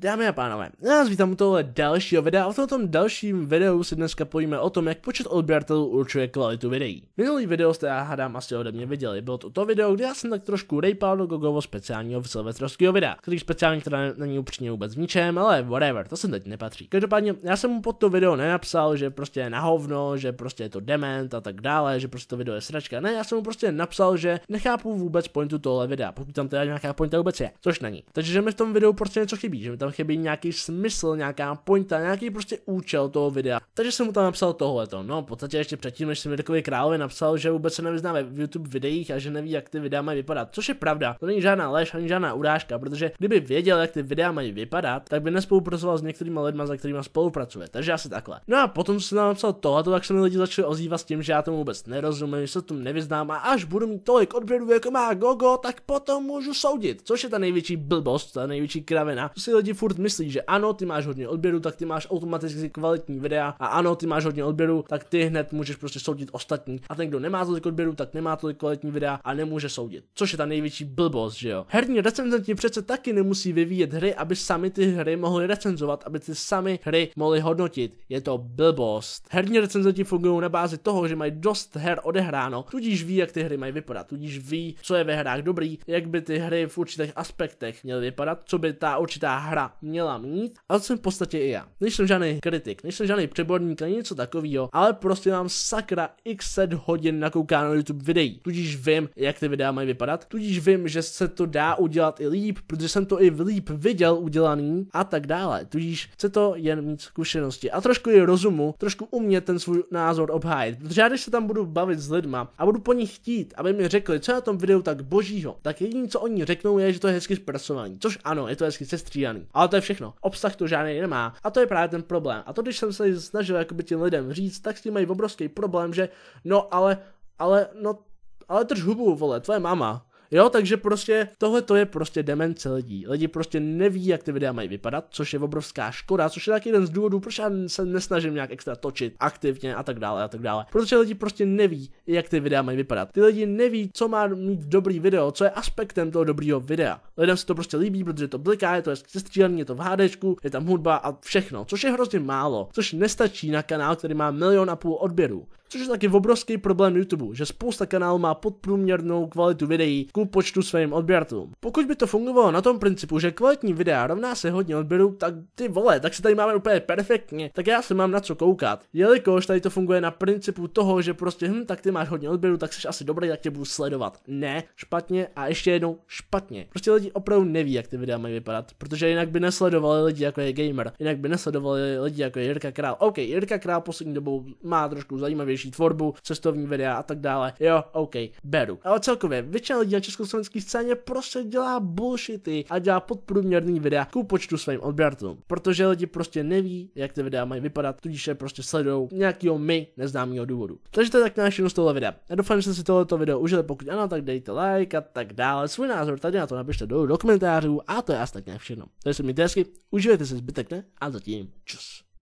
Dámy a pánové, já vás vítám u tohle dalšího videa a v tomto dalším videu se dneska povíme o tom, jak počet odběratelů určuje kvalitu videí. Minulý video jste já hádám asi ode mě viděli, bylo to to video, kde já jsem tak trošku rejpal do Gogovo speciálního silvestrovského videa, který speciálně teda není upřímně vůbec v ničem, ale whatever, to se teď nepatří. Každopádně já jsem mu pod to video nenapsal, že prostě je na hovno, že prostě je to dement a tak dále, že prostě to video je sračka. Ne, já jsem mu prostě napsal, že nechápu vůbec pointu tohle videa, pokud tam teda nějaká pointa vůbec je, což není. Takže že mi v tom videu prostě něco chybí, že mi tam tam chybí nějaký smysl, nějaká pointa, nějaký prostě účel toho videa. Takže jsem mu tam napsal tohleto. No, v podstatě ještě předtím, než jsem Mirkovi Králově napsal, že vůbec se nevyzná ve YouTube videích a že neví, jak ty videa mají vypadat. Což je pravda, to není žádná lež ani žádná urážka, protože kdyby věděl, jak ty videa mají vypadat, tak by nespolupracoval s některými lidmi, za kterými spolupracuje. Takže asi takhle. No a potom jsem tam napsal tohleto, tak se mi lidi začali ozývat s tím, že já tomu vůbec nerozumím, že se tomu nevyznám a až budu mít tolik odběrů, jako má Gogo, tak potom můžu soudit. Což je ta největší blbost, ta největší kravina. si lidi furt myslí, že ano, ty máš hodně odběru, tak ty máš automaticky kvalitní videa a ano, ty máš hodně odběru, tak ty hned můžeš prostě soudit ostatní. A ten, kdo nemá tolik odběru, tak nemá tolik kvalitní videa a nemůže soudit. Což je ta největší blbost, že jo. Herní recenzenti přece taky nemusí vyvíjet hry, aby sami ty hry mohli recenzovat, aby ty sami hry mohli hodnotit. Je to blbost. Herní recenzenti fungují na bázi toho, že mají dost her odehráno, tudíž ví, jak ty hry mají vypadat, tudíž ví, co je ve hrách dobrý, jak by ty hry v určitých aspektech měly vypadat, co by ta určitá hra měla mít, a to jsem v podstatě i já. Nejsem žádný kritik, nejsem žádný přeborník, ani něco takového, ale prostě mám sakra x set hodin nakoukáno YouTube videí. Tudíž vím, jak ty videa mají vypadat, tudíž vím, že se to dá udělat i líp, protože jsem to i líp viděl udělaný a tak dále. Tudíž chce to jen mít zkušenosti a trošku je rozumu, trošku umět ten svůj názor obhájit. Protože já, když se tam budu bavit s lidma a budu po nich chtít, aby mi řekli, co je na tom videu tak božího, tak jediné, co oni řeknou, je, že to je hezky zpracovaný. Což ano, je to hezky sestříhaný. Ale to je všechno. Obsah to žádný nemá. A to je právě ten problém. A to, když jsem se snažil jakoby těm lidem říct, tak s tím mají obrovský problém, že no ale, ale, no, ale drž hubu, vole, tvoje máma. Jo, takže prostě tohle to je prostě demence lidí. Lidi prostě neví, jak ty videa mají vypadat, což je obrovská škoda, což je taky jeden z důvodů, proč já se nesnažím nějak extra točit aktivně a tak dále a tak dále. Protože lidi prostě neví, jak ty videa mají vypadat. Ty lidi neví, co má mít dobrý video, co je aspektem toho dobrého videa. Lidem se to prostě líbí, protože to bliká, je to sestřílený, je to v HDčku, je tam hudba a všechno, což je hrozně málo, což nestačí na kanál, který má milion a půl odběrů. Což je taky obrovský problém YouTube, že spousta kanálů má podprůměrnou kvalitu videí ku počtu svým odběratelům. Pokud by to fungovalo na tom principu, že kvalitní videa rovná se hodně odběrů, tak ty vole, tak se tady máme úplně perfektně, tak já se mám na co koukat. Jelikož tady to funguje na principu toho, že prostě hm, tak ty máš hodně odběru, tak jsi asi dobrý, tak tě budu sledovat. Ne, špatně a ještě jednou špatně. Prostě lidi opravdu neví, jak ty videa mají vypadat, protože jinak by nesledovali lidi jako je gamer, jinak by nesledovali lidi jako je Jirka Král. OK, Jirka Král poslední dobou má trošku zajímavější tvorbu, cestovní videa a tak dále. Jo, OK, beru. Ale celkově většina lidí na československé scéně prostě dělá bullshity a dělá podprůměrný videa ku počtu svým odběratelům, protože lidi prostě neví, jak ty videa mají vypadat, tudíž je prostě sledují nějakého my neznámého důvodu. Takže to je tak náš jedno tohle videa. Já doufám, že jste si tohleto video užili, pokud ano, tak dejte like a tak dále. Svůj názor tady na to napište dolů do komentářů a to je asi tak nějak všechno. Takže se mi hezky, užijte si zbytek ne a zatím čus.